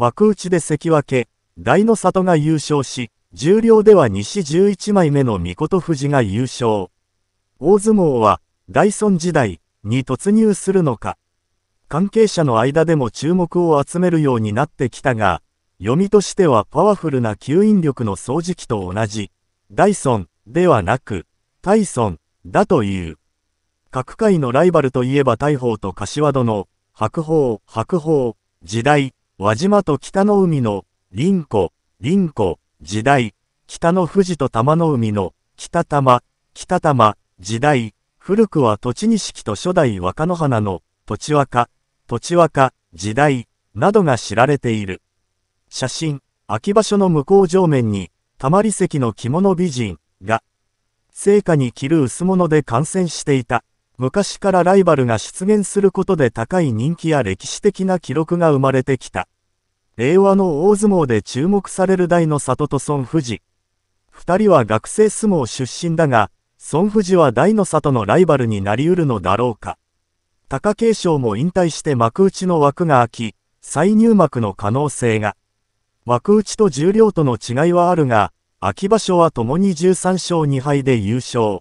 幕内で関脇、大の里が優勝し、重量では西11枚目の御琴富士が優勝。大相撲は、大孫時代に突入するのか。関係者の間でも注目を集めるようになってきたが、読みとしてはパワフルな吸引力の掃除機と同じ、ダイソンではなく、タイソンだという。各界のライバルといえば大砲と柏殿、白鵬、白鵬、時代、輪島と北の海の、林湖、林湖、時代、北の富士と玉の海の、北玉、北玉、時代、古くは土地錦と初代若野花の、土地若、土地若、時代、などが知られている。写真、秋場所の向こう上面に、玉まり石の着物美人が、聖火に着る薄物で観戦していた。昔からライバルが出現することで高い人気や歴史的な記録が生まれてきた。令和の大相撲で注目される大の里と孫富士。二人は学生相撲出身だが、孫富士は大の里のライバルになりうるのだろうか。貴景勝も引退して幕内の枠が空き、再入幕の可能性が。枠内と重量との違いはあるが、秋場所は共に13勝2敗で優勝。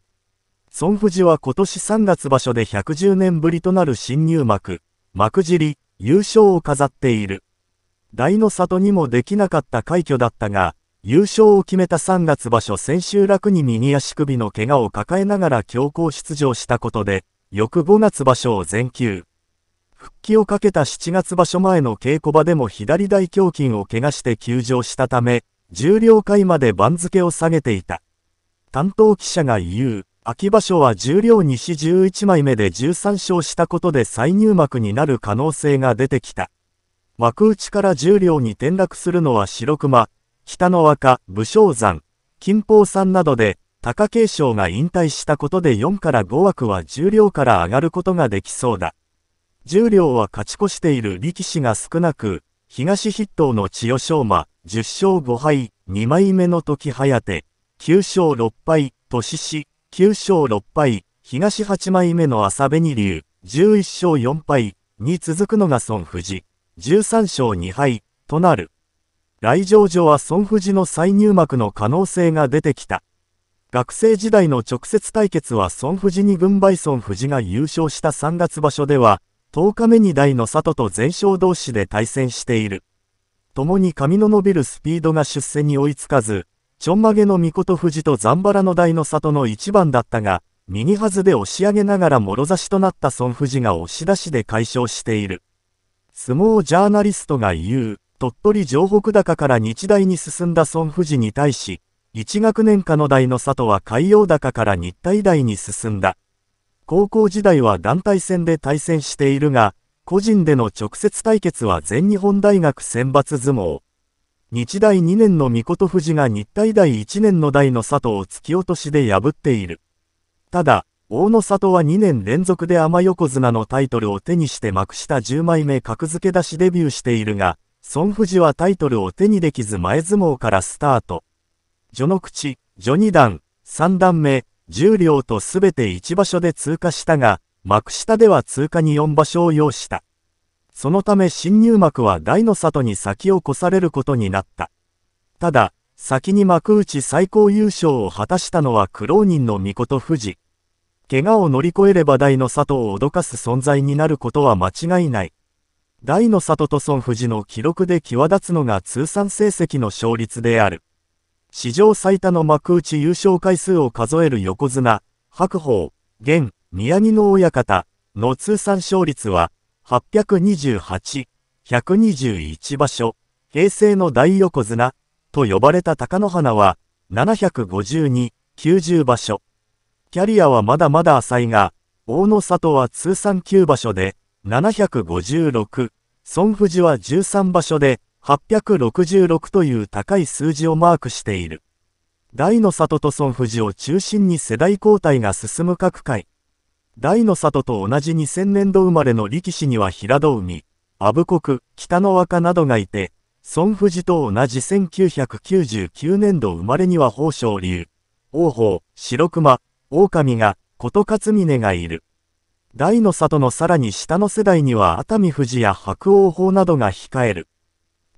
孫富士は今年3月場所で110年ぶりとなる新入幕、幕尻、優勝を飾っている。大の里にもできなかった快挙だったが、優勝を決めた3月場所先週楽に右足首の怪我を抱えながら強行出場したことで、翌5月場所を全休。復帰をかけた7月場所前の稽古場でも左大胸筋を怪我して休場したため、重量回まで番付を下げていた。担当記者が言う。秋場所は十両西11枚目で13勝したことで再入幕になる可能性が出てきた。幕内から十両に転落するのは白熊、北の若、武将山、金峰山などで、貴景勝が引退したことで4から5枠は十両から上がることができそうだ。十両は勝ち越している力士が少なく、東筆頭の千代翔馬、10勝5敗、2枚目の時早手、9勝6敗、年し、9勝6敗、東8枚目の朝紅龍、11勝4敗に続くのが孫富士、13勝2敗となる。来場所は孫富士の再入幕の可能性が出てきた。学生時代の直接対決は孫富士に軍配孫富士が優勝した3月場所では、10日目に大の里と全勝同士で対戦している。共に髪の伸びるスピードが出世に追いつかず、ちょんまげの御事富士とざんばらの台の里の一番だったが、右はずで押し上げながらもろ差しとなった孫富士が押し出しで解消している。相撲ジャーナリストが言う、鳥取城北高から日大に進んだ孫富士に対し、1学年下の代の里は海洋高から日体大に進んだ。高校時代は団体戦で対戦しているが、個人での直接対決は全日本大学選抜相撲。日大2年の御琴富士が日体大1年の大の里を突き落としで破っている。ただ、大野里は2年連続で天横綱のタイトルを手にして幕下10枚目格付け出しデビューしているが、孫富士はタイトルを手にできず前相撲からスタート。序の口、序二段、3段目、十両とすべて1場所で通過したが、幕下では通過に4場所を要した。そのため新入幕は大の里に先を越されることになった。ただ、先に幕内最高優勝を果たしたのは苦労人の御事富士。怪我を乗り越えれば大の里を脅かす存在になることは間違いない。大の里と孫富士の記録で際立つのが通算成績の勝率である。史上最多の幕内優勝回数を数える横綱、白鵬、現、宮城の親方の通算勝率は、828、121場所、平成の大横綱、と呼ばれた高野花は、752、90場所。キャリアはまだまだ浅いが、大野里は通算9場所で、756、孫富士は13場所で、866という高い数字をマークしている。大の里と孫富士を中心に世代交代が進む各界。大の里と同じ2000年度生まれの力士には平戸海、阿武国、北の若などがいて、孫富士と同じ1999年度生まれには宝生流、王鵬、白熊、狼が、琴勝峰がいる。大の里のさらに下の世代には熱海富士や白王鵬などが控える。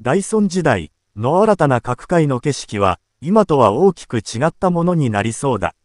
大孫時代の新たな各界の景色は、今とは大きく違ったものになりそうだ。